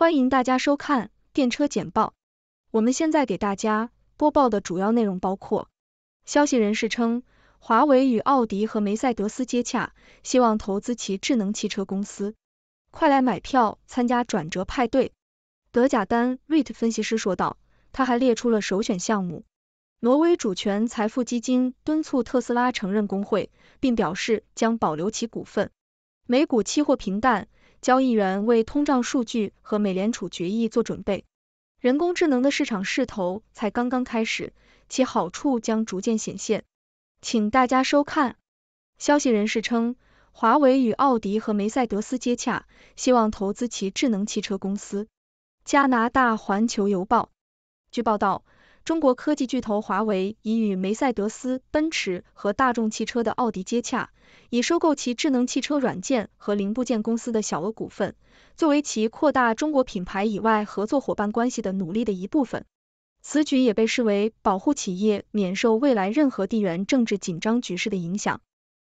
欢迎大家收看电车简报。我们现在给大家播报的主要内容包括：消息人士称，华为与奥迪和梅赛德斯接洽，希望投资其智能汽车公司。快来买票参加转折派对。德甲丹 t t 分析师说道，他还列出了首选项目。挪威主权财富基金敦促特斯拉承认工会，并表示将保留其股份。美股期货平淡。交易员为通胀数据和美联储决议做准备。人工智能的市场势头才刚刚开始，其好处将逐渐显现。请大家收看。消息人士称，华为与奥迪和梅赛德斯接洽，希望投资其智能汽车公司。加拿大环球邮报据报道。中国科技巨头华为已与梅赛德斯奔驰和大众汽车的奥迪接洽，以收购其智能汽车软件和零部件公司的小额股份，作为其扩大中国品牌以外合作伙伴关系的努力的一部分。此举也被视为保护企业免受未来任何地缘政治紧张局势的影响。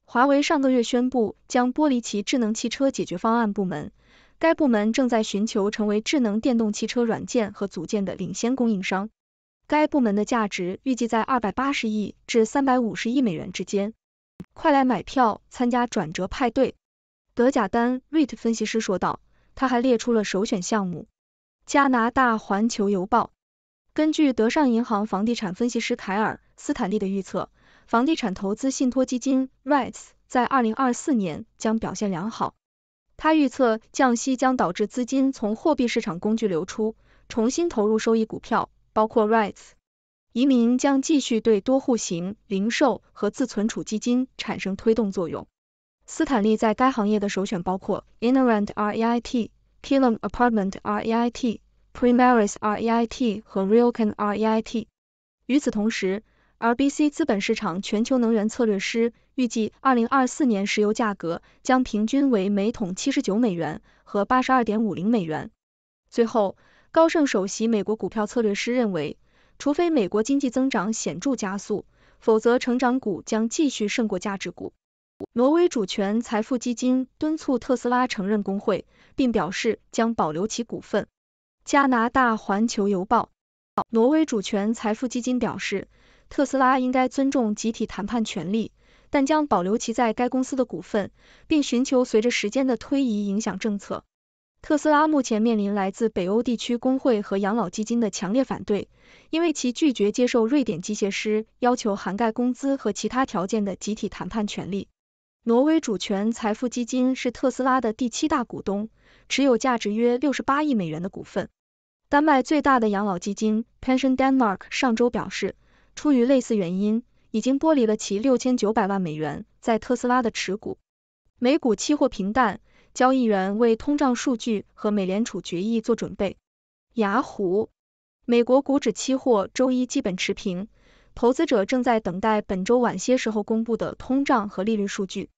华为上个月宣布将剥离其智能汽车解决方案部门，该部门正在寻求成为智能电动汽车软件和组件的领先供应商。该部门的价值预计在二百八十亿至三百五十亿美元之间。快来买票参加转折派对，德甲丹 i t 分析师说道。他还列出了首选项目。加拿大环球邮报根据德尚银行房地产分析师凯尔·斯坦利的预测，房地产投资信托基金 REITs 在二零二四年将表现良好。他预测降息将导致资金从货币市场工具流出，重新投入收益股票。包括 REITs，移民将继续对多户型零售和自存储基金产生推动作用。斯坦利在该行业的首选包括 InnerRent REIT、k i l i a m Apartment REIT、p r i m a r i s REIT 和 r e o l c a n REIT。与此同时，RBC 资本市场全球能源策略师预计，二零二四年石油价格将平均为每桶七十九美元和八十二点五零美元。最后。高盛首席美国股票策略师认为，除非美国经济增长显著加速，否则成长股将继续胜过价值股。挪威主权财富基金敦促特斯拉承认工会，并表示将保留其股份。加拿大环球邮报，挪威主权财富基金表示，特斯拉应该尊重集体谈判权利，但将保留其在该公司的股份，并寻求随着时间的推移影响政策。特斯拉目前面临来自北欧地区工会和养老基金的强烈反对，因为其拒绝接受瑞典机械师要求涵盖工资和其他条件的集体谈判权利。挪威主权财富基金是特斯拉的第七大股东，持有价值约六十八亿美元的股份。丹麦最大的养老基金 Pension Denmark 上周表示，出于类似原因，已经剥离了其六千九百万美元在特斯拉的持股。美股期货平淡。交易员为通胀数据和美联储决议做准备。雅虎，美国股指期货周一基本持平，投资者正在等待本周晚些时候公布的通胀和利率数据。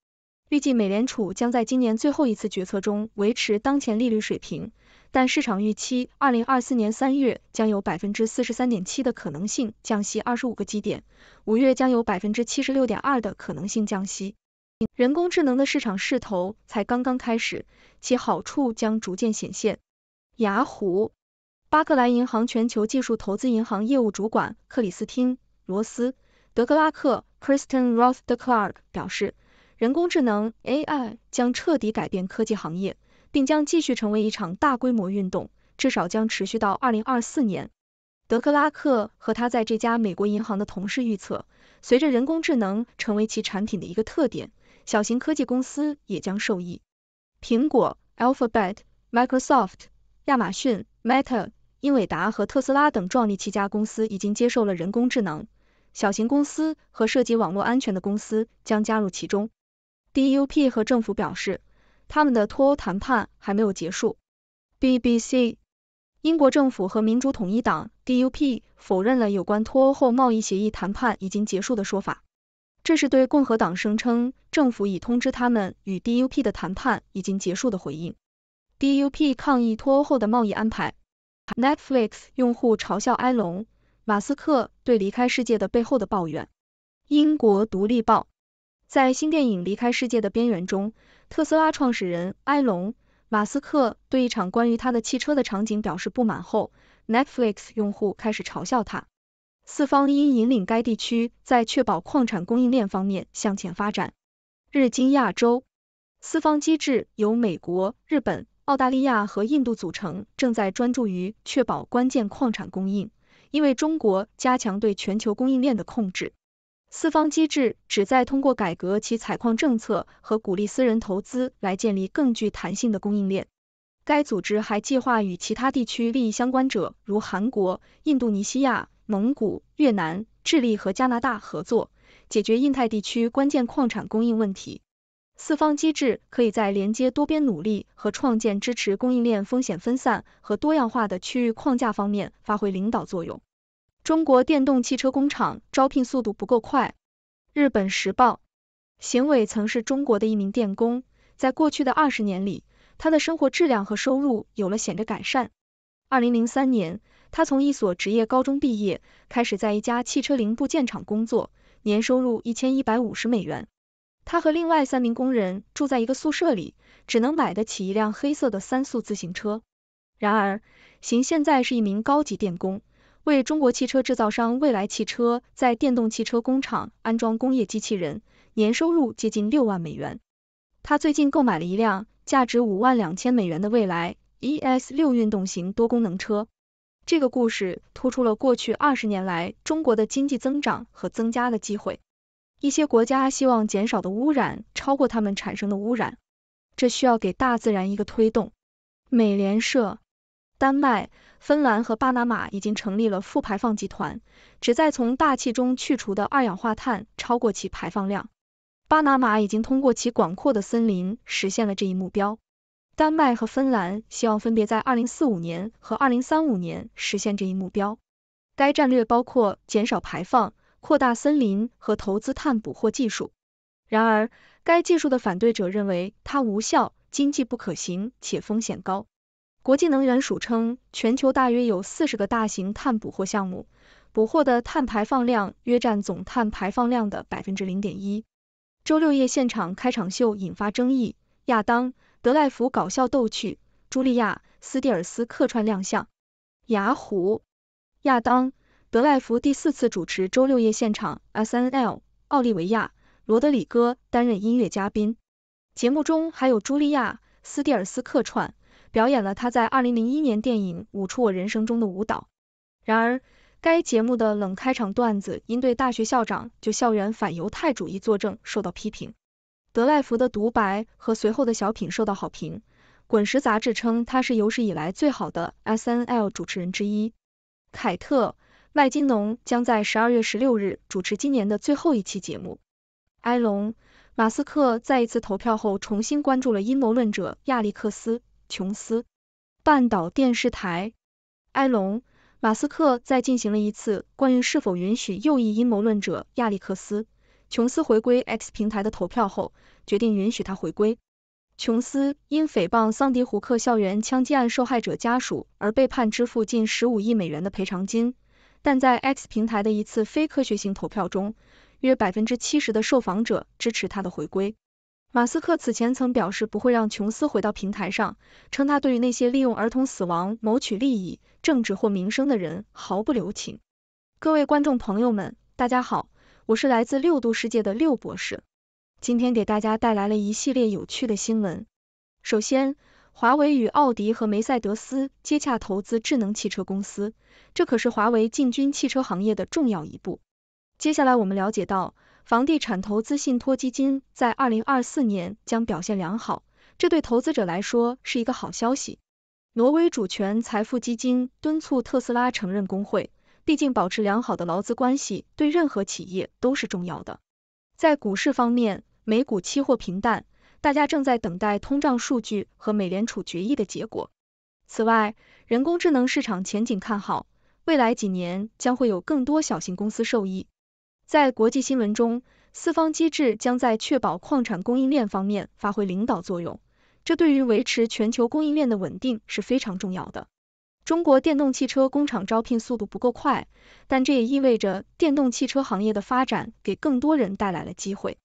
预计美联储将在今年最后一次决策中维持当前利率水平，但市场预期二零二四年三月将有百分之四十三点七的可能性降息二十五个基点，五月将有百分之七十六点二的可能性降息。人工智能的市场势头才刚刚开始，其好处将逐渐显现。雅虎、巴克莱银行全球技术投资银行业务主管克里斯汀·罗斯·德克拉克 （Kristen Roth Clark） 表示，人工智能 （AI） 将彻底改变科技行业，并将继续成为一场大规模运动，至少将持续到二零二四年。德克拉克和他在这家美国银行的同事预测，随着人工智能成为其产品的一个特点，小型科技公司也将受益。苹果、Alphabet、Microsoft、亚马逊、Meta、英伟达和特斯拉等壮丽七家公司已经接受了人工智能。小型公司和涉及网络安全的公司将加入其中。DUP 和政府表示，他们的脱欧谈判还没有结束。BBC，英国政府和民主统一党 DUP 否认了有关脱欧后贸易协议谈判已经结束的说法。这是对共和党声称政府已通知他们与 DUP 的谈判已经结束的回应。DUP 抗议脱欧后的贸易安排。Netflix 用户嘲笑埃隆·马斯克对离开世界的背后的抱怨。英国独立报在新电影《离开世界的边缘》中，特斯拉创始人埃隆·马斯克对一场关于他的汽车的场景表示不满后，Netflix 用户开始嘲笑他。四方应引领该地区在确保矿产供应链方面向前发展。日经亚洲，四方机制由美国、日本、澳大利亚和印度组成，正在专注于确保关键矿产供应，因为中国加强对全球供应链的控制。四方机制旨在通过改革其采矿政策和鼓励私人投资来建立更具弹性的供应链。该组织还计划与其他地区利益相关者，如韩国、印度尼西亚。蒙古、越南、智利和加拿大合作解决印太地区关键矿产供应问题。四方机制可以在连接多边努力和创建支持供应链风险分散和多样化的区域框架方面发挥领导作用。中国电动汽车工厂招聘速度不够快。日本时报。邢伟曾是中国的一名电工，在过去的二十年里，他的生活质量和收入有了显著改善。二零零三年。他从一所职业高中毕业，开始在一家汽车零部件厂工作，年收入一千一百五十美元。他和另外三名工人住在一个宿舍里，只能买得起一辆黑色的三速自行车。然而，邢现在是一名高级电工，为中国汽车制造商未来汽车在电动汽车工厂安装工业机器人，年收入接近六万美元。他最近购买了一辆价值五万两千美元的未来 ES 六运动型多功能车。这个故事突出了过去二十年来中国的经济增长和增加的机会。一些国家希望减少的污染超过他们产生的污染，这需要给大自然一个推动。美联社，丹麦、芬兰和巴拿马已经成立了负排放集团，旨在从大气中去除的二氧化碳超过其排放量。巴拿马已经通过其广阔的森林实现了这一目标。丹麦和芬兰希望分别在二零四五年和二零三五年实现这一目标。该战略包括减少排放、扩大森林和投资碳捕获技术。然而，该技术的反对者认为它无效、经济不可行且风险高。国际能源署称，全球大约有四十个大型碳捕获项目，捕获的碳排放量约占总碳排放量的百分之零点一。周六夜现场开场秀引发争议，亚当。德莱弗搞笑逗趣，茱莉亚·斯蒂尔斯客串亮相。雅虎，亚当·德莱弗第四次主持周六夜现场 （SNL），奥利维亚·罗德里戈担任音乐嘉宾。节目中还有茱莉亚·斯蒂尔斯客串，表演了她在二零零一年电影《舞出我人生》中的舞蹈。然而，该节目的冷开场段子因对大学校长就校园反犹太主义作证受到批评。德赖福的独白和随后的小品受到好评。《滚石》杂志称他是有史以来最好的 S N L 主持人之一。凯特·麦金农将在十二月十六日主持今年的最后一期节目。埃隆·马斯克在一次投票后重新关注了阴谋论者亚历克斯·琼斯。半岛电视台：埃隆·马斯克在进行了一次关于是否允许右翼阴谋论者亚历克斯。琼斯回归 X 平台的投票后，决定允许他回归。琼斯因诽谤桑迪胡克校园枪击案受害者家属而被判支付近十五亿美元的赔偿金，但在 X 平台的一次非科学性投票中，约百分之七十的受访者支持他的回归。马斯克此前曾表示不会让琼斯回到平台上，称他对于那些利用儿童死亡谋取利益、政治或名声的人毫不留情。各位观众朋友们，大家好。我是来自六度世界的六博士，今天给大家带来了一系列有趣的新闻。首先，华为与奥迪和梅赛德斯接洽投资智能汽车公司，这可是华为进军汽车行业的重要一步。接下来，我们了解到房地产投资信托基金在二零二四年将表现良好，这对投资者来说是一个好消息。挪威主权财富基金敦促特斯拉承认工会。毕竟，保持良好的劳资关系对任何企业都是重要的。在股市方面，美股期货平淡，大家正在等待通胀数据和美联储决议的结果。此外，人工智能市场前景看好，未来几年将会有更多小型公司受益。在国际新闻中，四方机制将在确保矿产供应链方面发挥领导作用，这对于维持全球供应链的稳定是非常重要的。中国电动汽车工厂招聘速度不够快，但这也意味着电动汽车行业的发展给更多人带来了机会。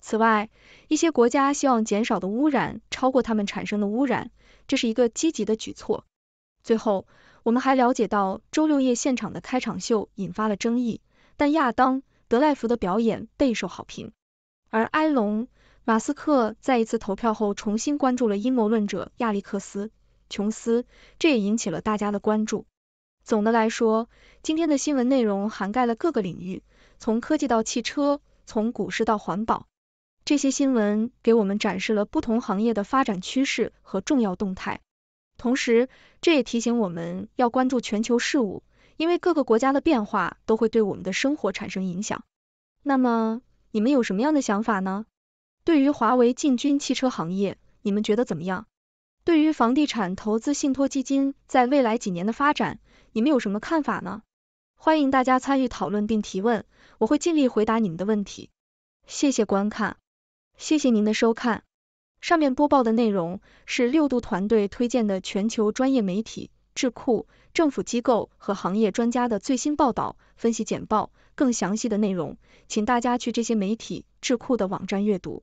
此外，一些国家希望减少的污染超过他们产生的污染，这是一个积极的举措。最后，我们还了解到周六夜现场的开场秀引发了争议，但亚当德赖弗的表演备受好评。而埃隆马斯克在一次投票后重新关注了阴谋论者亚历克斯。琼斯，这也引起了大家的关注。总的来说，今天的新闻内容涵盖了各个领域，从科技到汽车，从股市到环保。这些新闻给我们展示了不同行业的发展趋势和重要动态，同时这也提醒我们要关注全球事务，因为各个国家的变化都会对我们的生活产生影响。那么，你们有什么样的想法呢？对于华为进军汽车行业，你们觉得怎么样？对于房地产投资信托基金在未来几年的发展，你们有什么看法呢？欢迎大家参与讨论并提问，我会尽力回答你们的问题。谢谢观看，谢谢您的收看。上面播报的内容是六度团队推荐的全球专业媒体、智库、政府机构和行业专家的最新报道、分析简报。更详细的内容，请大家去这些媒体、智库的网站阅读。